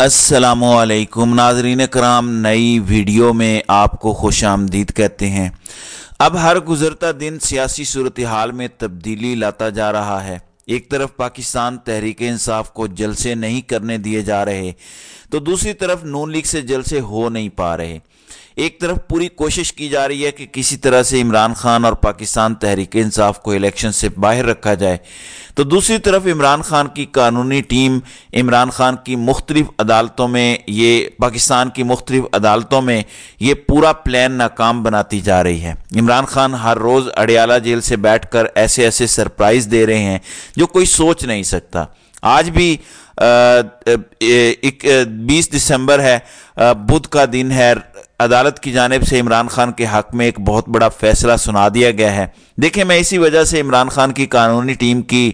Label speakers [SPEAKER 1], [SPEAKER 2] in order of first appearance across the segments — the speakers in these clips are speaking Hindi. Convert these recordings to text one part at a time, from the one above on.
[SPEAKER 1] असलकुम नाजरीन कराम नई वीडियो में आपको खुश आमदीद कहते हैं अब हर गुज़रता दिन सियासी सूरत हाल में तब्दीली लाता जा रहा है एक तरफ पाकिस्तान तहरीक इंसाफ को जलसे नहीं करने दिए जा रहे तो दूसरी तरफ नून लीग से जलसे हो नहीं पा रहे एक तरफ पूरी कोशिश की जा रही है कि किसी तरह से इमरान खान और पाकिस्तान तहरीक इंसाफ को इलेक्शन से बाहर रखा जाए तो दूसरी तरफ इमरान खान की कानूनी टीम इमरान खान की मुख्तलिफ अदालतों में ये पाकिस्तान की मुख्तलिफ अदालतों में ये पूरा प्लान नाकाम बनाती जा रही है इमरान खान हर रोज़ अडियाला जेल से कर ऐसे ऐसे सरप्राइज़ दे रहे हैं जो कोई सोच नहीं सकता आज भी एक बीस दिसंबर है बुध का दिन है अदालत की जानब से इमरान खान के हक में एक बहुत बड़ा फैसला सुना दिया गया है देखिए मैं इसी वजह से इमरान खान की कानूनी टीम की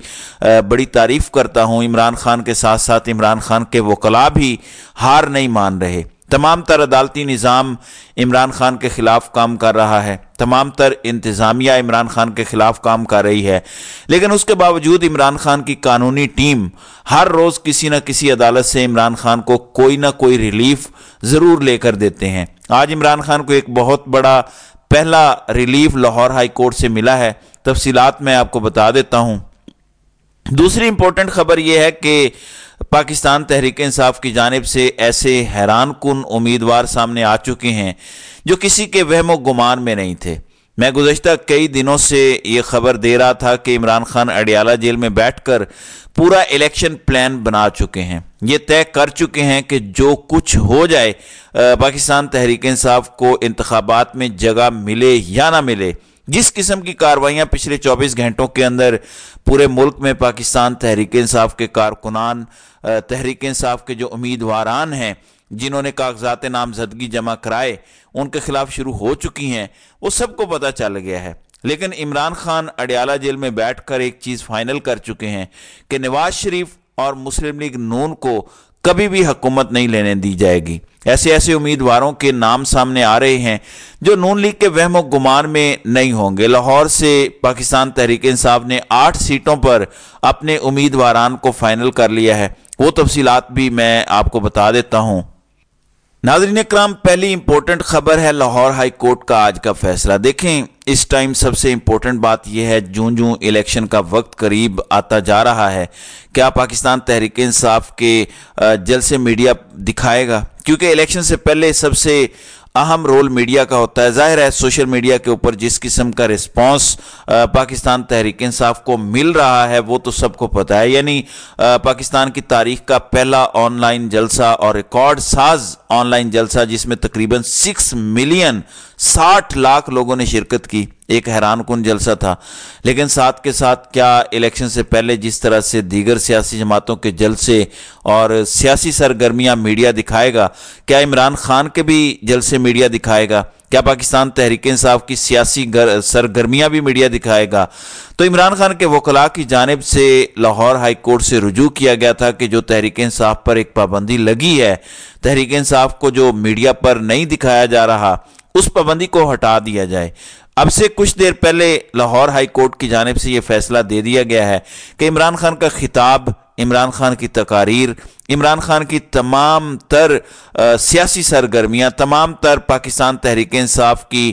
[SPEAKER 1] बड़ी तारीफ करता हूँ इमरान खान के साथ साथ इमरान खान के वकला भी हार नहीं मान रहे तमाम तर अदालती निज़ाम इमरान खान के ख़िलाफ़ काम कर रहा है तमाम तर इंतज़ामिया इमरान खान के ख़िलाफ़ काम कर रही है लेकिन उसके बावजूद इमरान खान की कानूनी टीम हर रोज़ किसी न किसी अदालत से इमरान खान को कोई ना कोई रिलीफ ज़रूर लेकर देते हैं आज इमरान खान को एक बहुत बड़ा पहला रिलीफ लाहौर हाई कोर्ट से मिला है तफसीलात मैं आपको बता देता हूँ दूसरी इंपॉर्टेंट खबर यह है कि पाकिस्तान तहरीक इंसाफ की जानब से ऐसे हैरान कन उम्मीदवार सामने आ चुके हैं जो किसी के वहम गुमान में नहीं थे मैं गुजशत कई दिनों से ये खबर दे रहा था कि इमरान खान अडियाला जेल में बैठकर पूरा इलेक्शन प्लान बना चुके हैं ये तय कर चुके हैं कि जो कुछ हो जाए पाकिस्तान तहरीक इंसाफ को इंतबात में जगह मिले या ना मिले जिस किस्म की कार्रवाइयां पिछले 24 घंटों के अंदर पूरे मुल्क में पाकिस्तान तहरीक इंसाफ के कारकुनान तहरीक इंसाफ के जो उम्मीदवारान हैं जिन्होंने कागजात नामजदगी जमा कराए उनके खिलाफ शुरू हो चुकी हैं वो सबको पता चल गया है लेकिन इमरान खान अडियाला जेल में बैठकर एक चीज़ फाइनल कर चुके हैं कि नवाज शरीफ और मुस्लिम लीग नून को कभी भी हुकूमत नहीं लेने दी जाएगी ऐसे ऐसे उम्मीदवारों के नाम सामने आ रहे हैं जो नून लीग के वहम गुमान में नहीं होंगे लाहौर से पाकिस्तान तहरीक इंसाफ ने आठ सीटों पर अपने उम्मीदवारान को फाइनल कर लिया है वो तफसीलात भी मैं आपको बता देता हूं नाजरीन कराम पहली इंपॉर्टेंट खबर है लाहौर हाई कोर्ट का आज का फैसला देखें इस टाइम सबसे इम्पोर्टेंट बात यह है जून जून इलेक्शन का वक्त करीब आता जा रहा है क्या पाकिस्तान तहरीक इंसाफ के जल से मीडिया दिखाएगा क्योंकि इलेक्शन से पहले सबसे अहम रोल मीडिया का होता है जाहिर है सोशल मीडिया के ऊपर जिस किस्म का रिस्पांस पाकिस्तान तहरीक इंसाफ को मिल रहा है वो तो सबको पता है यानी पाकिस्तान की तारीख का पहला ऑनलाइन जलसा और रिकॉर्ड साज ऑनलाइन जलसा जिसमें तकरीबन सिक्स मिलियन साठ लाख लोगों ने शिरकत की एक हैरान कन जलसा था लेकिन साथ के साथ क्या इलेक्शन से पहले जिस तरह से दीगर सियासी जमातों के जलसे और सियासी सरगर्मियां मीडिया दिखाएगा क्या इमरान खान के भी जलसे मीडिया दिखाएगा क्या पाकिस्तान तहरीक इंसाफ की सियासी सरगर्मियां भी मीडिया दिखाएगा तो इमरान खान के वकला की जानब से लाहौर हाई कोर्ट से रुजू किया गया था कि जो तहरीक इंसाफ पर एक पाबंदी लगी है तहरीक इंसाफ को जो मीडिया पर नहीं दिखाया जा रहा उस पाबंदी को हटा दिया जाए अब से कुछ देर पहले लाहौर हाई कोर्ट की जानब से यह फैसला दे दिया गया है कि इमरान खान का खिताब इमरान खान की तकारीर इमरान खान की तमाम तर सियासी सरगर्मियाँ तमाम तर पाकिस्तान तहरीक इंसाफ की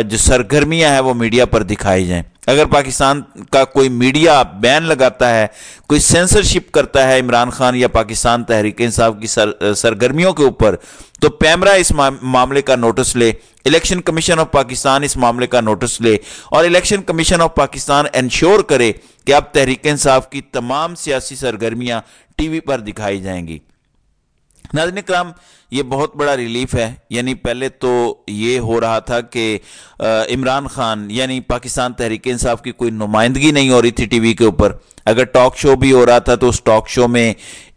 [SPEAKER 1] जो सरगर्मियाँ हैं वो मीडिया पर दिखाई जाएँ अगर पाकिस्तान का कोई मीडिया बैन लगाता है कोई सेंसरशिप करता है इमरान खान या पाकिस्तान तहरीक इंसाफ की सर, सरगर्मियों के ऊपर तो पैमरा इस मामले का नोटिस ले इलेक्शन कमीशन ऑफ पाकिस्तान इस मामले का नोटिस ले और election commission of Pakistan ensure करे कि अब तहरीक इंसाफ की तमाम सियासी सरगर्मियां टीवी पर दिखाई जाएंगी नाजन कराम ये बहुत बड़ा रिलीफ है यानी पहले तो ये हो रहा था कि इमरान खान यानी पाकिस्तान तहरीक इंसाफ की कोई नुमाइंदगी नहीं हो रही थी टीवी के ऊपर अगर टॉक शो भी हो रहा था तो उस टॉक शो में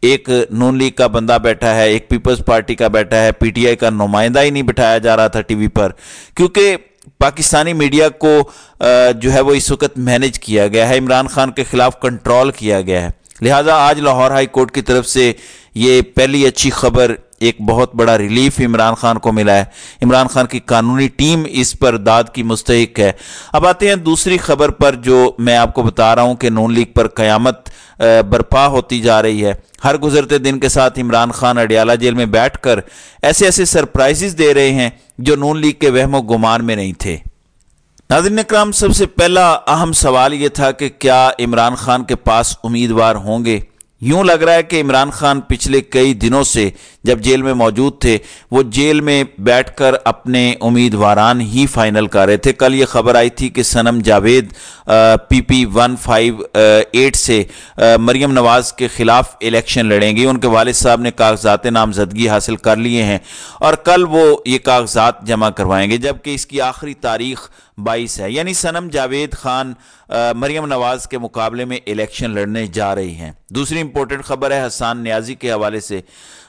[SPEAKER 1] एक नून लीग का बंदा बैठा है एक पीपल्स पार्टी का बैठा है पीटीआई का नुमाइंदा ही नहीं बिठाया जा रहा था टीवी पर क्योंकि पाकिस्तानी मीडिया को जो है वो इस वक्त मैनेज किया गया है इमरान खान के खिलाफ कंट्रोल किया गया है लिहाजा आज लाहौर हाई कोर्ट की तरफ से ये पहली अच्छी खबर एक बहुत बड़ा रिलीफ इमरान खान को मिला है इमरान खान की कानूनी टीम इस पर दाद की मुस्तक है अब आते हैं दूसरी खबर पर जो मैं आपको बता रहा हूं कि नून लीग पर क़यामत बर्पा होती जा रही है हर गुजरते दिन के साथ इमरान खान अडियाला जेल में बैठकर ऐसे ऐसे सरप्राइजेस दे रहे हैं जो नून लीग के वहमो गुमान में नहीं थे नाजिन कराम सबसे पहला अहम सवाल ये था कि क्या इमरान खान के पास उम्मीदवार होंगे यूं लग रहा है कि इमरान खान पिछले कई दिनों से जब जेल में मौजूद थे वो जेल में बैठकर अपने उम्मीदवारान ही फाइनल कर रहे थे कल ये खबर आई थी कि Sanam Javed P P one five eight से आ, मरियम नवाज़ के ख़िलाफ़ इलेक्शन लड़ेंगी उनके वालिद साहब ने कागजात नामजदगी हासिल कर लिए हैं और कल वो ये कागजात जमा करवाएंगे जबकि इसकी आखिरी तारीख बाईस है यानी सनम जावेद खान मरियम नवाज के मुकाबले में इलेक्शन लड़ने जा रही हैं दूसरी इंपॉर्टेंट खबर है हसान न्याजी के हवाले से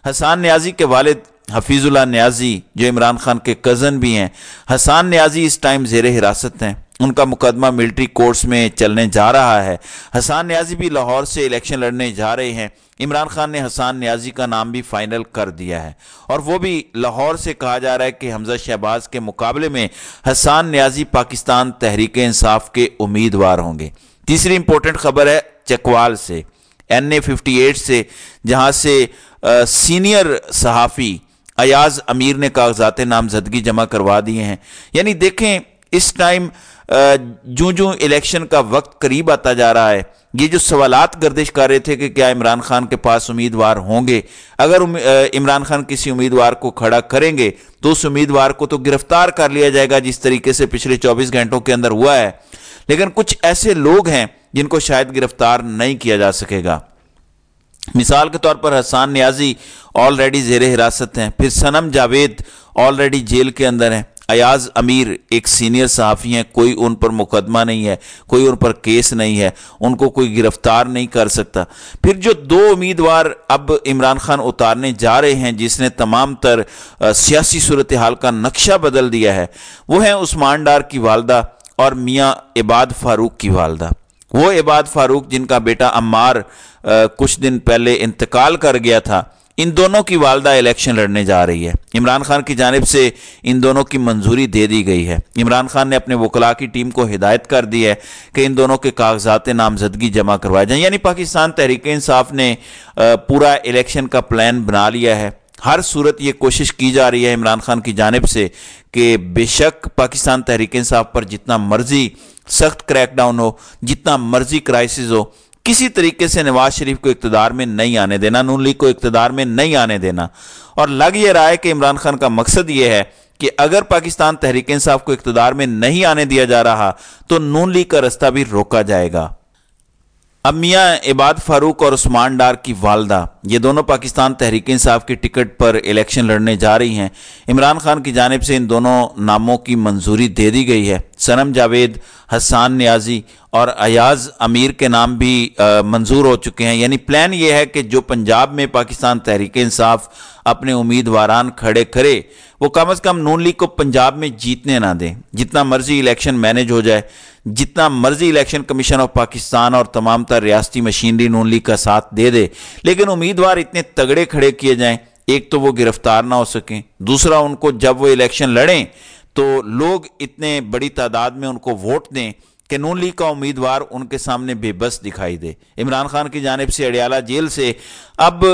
[SPEAKER 1] हसान न्याजी के वालिद हफीज़ुल्ला न्याजी जो इमरान खान के कज़न भी हैं हसान न्याजी इस टाइम जेर हिरासत हैं उनका मुकदमा मिलिट्री कोर्ट्स में चलने जा रहा है हसान न्याजी भी लाहौर से इलेक्शन लड़ने जा रहे हैं इमरान खान ने हसान न्याजी का नाम भी फाइनल कर दिया है और वो भी लाहौर से कहा जा रहा है कि हमजा शहबाज के मुकाबले में हसान न्याजी पाकिस्तान तहरीक इंसाफ के उम्मीदवार होंगे तीसरी इंपॉर्टेंट खबर है चकवाल से एन ए फिफ्टी एट से जहाँ से आ, सीनियर सहाफ़ी अयाज अमीर ने कागजात नामजदगी जमा करवा दिए हैं यानी देखें इस टाइम जो जो इलेक्शन का वक्त करीब आता जा रहा है ये जो सवालात गर्दिश कर रहे थे कि क्या इमरान खान के पास उम्मीदवार होंगे अगर इमरान खान किसी उम्मीदवार को खड़ा करेंगे तो उस उम्मीदवार को तो गिरफ्तार कर लिया जाएगा जिस तरीके से पिछले 24 घंटों के अंदर हुआ है लेकिन कुछ ऐसे लोग हैं जिनको शायद गिरफ्तार नहीं किया जा सकेगा मिसाल के तौर पर हसान न्याजी ऑलरेडी जेर हिरासत हैं फिर सनम जावेद ऑलरेडी जेल के अंदर हैं अयाज अमीर एक सीनियर सहाफ़ी हैं कोई उन पर मुकदमा नहीं है कोई उन पर केस नहीं है उनको कोई गिरफ्तार नहीं कर सकता फिर जो दो उम्मीदवार अब इमरान खान उतारने जा रहे हैं जिसने तमाम तर सियासी सूरत हाल का नक्शा बदल दिया है वो हैं उस्मान डार की वालदा और मियाँ इबाद फारूक की वालदा वो इबाद फारूक जिनका बेटा अम्मार कुछ दिन पहले इंतकाल कर गया था इन दोनों की वालदा इलेक्शन लड़ने जा रही है इमरान खान की जानब से इन दोनों की मंजूरी दे दी गई है इमरान खान ने अपने वकला की टीम को हिदायत कर दी है कि इन दोनों के कागजात नामजदगी जमा करवाए जाएँ यानी पाकिस्तान तहरीक इंसाफ ने पूरा इलेक्शन का प्लान बना लिया है हर सूरत ये कोशिश की जा रही है इमरान खान की जानब से कि बेशक पाकिस्तान तहरीक इंसाफ पर जितना मर्जी सख्त क्रैकडाउन हो जितना मर्जी क्राइसिस हो किसी तरीके से नवाज शरीफ को इकतदार में नहीं आने देना नून लीग को इकतदार में नहीं आने देना और लग ये रहा है कि इमरान खान का मकसद यह है कि अगर पाकिस्तान तहरीक इंसाफ को इकतदार में नहीं आने दिया जा रहा तो नून लीग का रास्ता भी रोका जाएगा अब मियाँ इबाद फारूक और उस्मान डार की वालदा ये दोनों पाकिस्तान तहरीक इंसाफ की टिकट पर इलेक्शन लड़ने जा रही हैं इमरान खान की जानब से इन दोनों नामों की मंजूरी दे दी गई है सनम जावेद हसान न्याजी और अयाज अमीर के नाम भी मंजूर हो चुके हैं यानी प्लान ये है कि जो पंजाब में पाकिस्तान तहरीक इंसाफ अपने उम्मीदवार खड़े करे वो कम अज़ कम नून लीग को पंजाब में जीतने ना दें जितना मर्जी इलेक्शन मैनेज हो जाए जितना मर्जी इलेक्शन कमीशन ऑफ पाकिस्तान और तमाम तर रियाती मशीनरी नून लीग का साथ दे दे लेकिन उम्मीदवार इतने तगड़े खड़े किए जाएं एक तो वो गिरफ्तार ना हो सकें दूसरा उनको जब वो इलेक्शन लड़ें तो लोग इतने बड़ी तादाद में उनको वोट दें कि नून लीग का उम्मीदवार उनके सामने बेबस दिखाई दे इमरान खान की जानब से अडियाला जेल से अब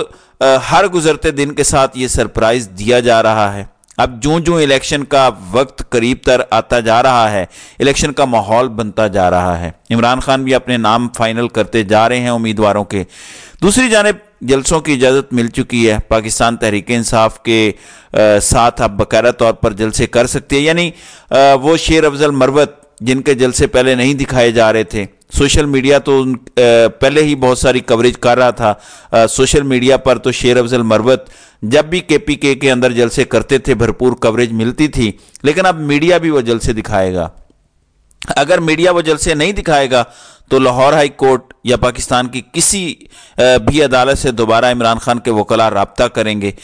[SPEAKER 1] आ, हर गुजरते दिन के साथ ये सरप्राइज़ दिया जा रहा है अब जो जो इलेक्शन का वक्त करीब तर आता जा रहा है इलेक्शन का माहौल बनता जा रहा है इमरान खान भी अपने नाम फाइनल करते जा रहे हैं उम्मीदवारों के दूसरी जानब जलसों की इजाज़त मिल चुकी है पाकिस्तान तहरीक इंसाफ के आ, साथ आप बकायदा तौर पर जलसे कर सकते हैं यानी आ, वो शेर अफजल मरवत जिनके जलसे पहले नहीं दिखाए जा रहे थे सोशल मीडिया तो उन पहले ही बहुत सारी कवरेज कर रहा था सोशल मीडिया पर तो शेर अफजल मरवत जब भी के पी के के अंदर जलसे करते थे भरपूर कवरेज मिलती थी लेकिन अब मीडिया भी वो जलसे दिखाएगा अगर मीडिया वो जलसे नहीं दिखाएगा तो लाहौर हाई कोर्ट या पाकिस्तान की किसी भी अदालत से दोबारा इमरान खान के वकला रबता करेंगे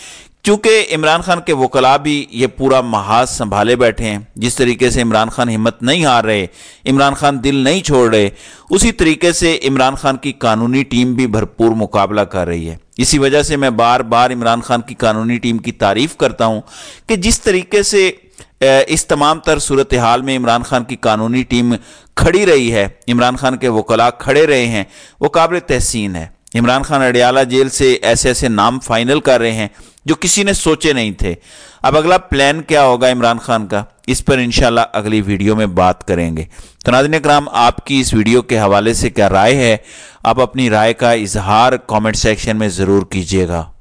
[SPEAKER 1] चूंकि इमरान खान के वकला भी ये पूरा महाज संभाले बैठे हैं जिस तरीके से इमरान खान हिम्मत नहीं हार रहे इमरान खान दिल नहीं छोड़ रहे उसी तरीके से इमरान खान की कानूनी टीम भी भरपूर मुकाबला कर रही है इसी वजह से मैं बार बार इमरान खान की कानूनी टीम की तारीफ करता हूं कि जिस तरीके से इस तमाम तर सूरत हाल में इमरान खान की कानूनी टीम खड़ी रही है इमरान खान के वकला खड़े रहे हैं वो काबिल तहसीन है इमरान खान अडियाला जेल से ऐसे ऐसे नाम फाइनल कर रहे हैं जो किसी ने सोचे नहीं थे अब अगला प्लान क्या होगा इमरान खान का इस पर इंशाल्लाह अगली वीडियो में बात करेंगे तो नाजन कराम आपकी इस वीडियो के हवाले से क्या राय है आप अपनी राय का इजहार कमेंट सेक्शन में ज़रूर कीजिएगा